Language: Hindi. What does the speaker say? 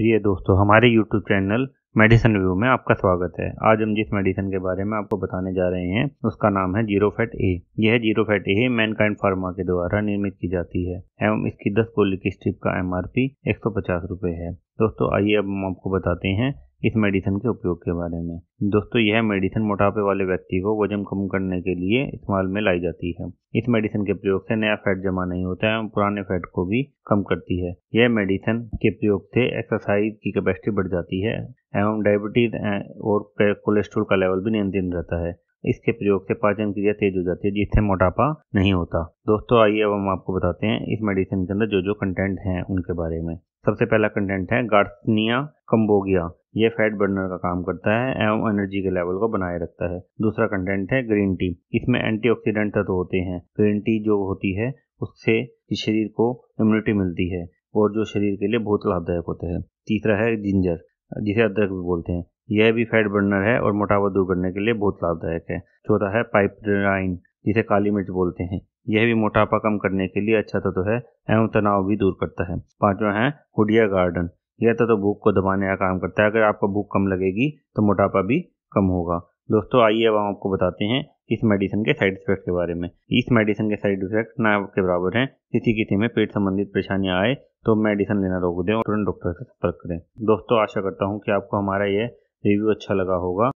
प्रिय दोस्तों हमारे YouTube चैनल मेडिसिन व्यू में आपका स्वागत है आज हम जिस मेडिसिन के बारे में आपको बताने जा रहे हैं उसका नाम है जीरो फैट ए यह zero fat A Mankind Pharma के द्वारा निर्मित की जाती है एवं इसकी 10 गोली की स्ट्रिप का एमआरपी 150 रुपए है दोस्तों आइए अब हम आपको बताते हैं इस मेडिसिन के उपयोग के बारे में दोस्तों यह मेडिसिन मोटापे वाले व्यक्ति को वजन कम करने के लिए इस्तेमाल में लाई जाती है इस मेडिसिन के प्रयोग से नया फैट जमा नहीं होता है और पुराने फैट को भी कम करती है यह मेडिसिन के प्रयोग से एक्सरसाइज की कैपेसिटी बढ़ जाती है एवं डायबिटीज और कोलेस्ट्रोल का लेवल भी नियंत्रित रहता है इसके प्रयोग से पाचन क्रिया तेज हो जाती है जिससे मोटापा नहीं होता दोस्तों आइए अब हम आपको बताते हैं इस मेडिसिन के अंदर जो जो कंटेंट हैं उनके बारे में सबसे पहला कंटेंट है गार्सनिया कम्बोगिया ये फैट बर्नर का काम करता है एवं एनर्जी के लेवल को बनाए रखता है दूसरा कंटेंट है ग्रीन टी इसमें एंटीऑक्सीडेंट तत्व होते हैं ग्रीन टी जो होती है उससे शरीर को इम्यूनिटी मिलती है और जो शरीर के लिए बहुत लाभदायक होता है तीसरा है जिंजर जिसे अदरक भी बोलते हैं यह भी फैट बर्नर है और मोटापा दूर करने के लिए बहुत लाभदायक है चौथा है पाइपलाइन जिसे काली मिर्च बोलते हैं यह भी मोटापा कम करने के लिए अच्छा तत्व है एवं तनाव भी दूर करता है पांचवा है हुडिया गार्डन यह तो, तो भूख को दबाने का काम करता है अगर आपको भूख कम लगेगी तो मोटापा भी कम होगा दोस्तों आइए अब हम आपको बताते हैं इस मेडिसिन के साइड इफेक्ट के बारे में इस मेडिसिन के साइड इफेक्ट ना के बराबर हैं किसी किसी में पेट संबंधित परेशानियां आए तो मेडिसिन लेना रोक दें और तुरंत डॉक्टर से संपर्क करें दोस्तों आशा करता हूँ कि आपको हमारा यह रिव्यू अच्छा लगा होगा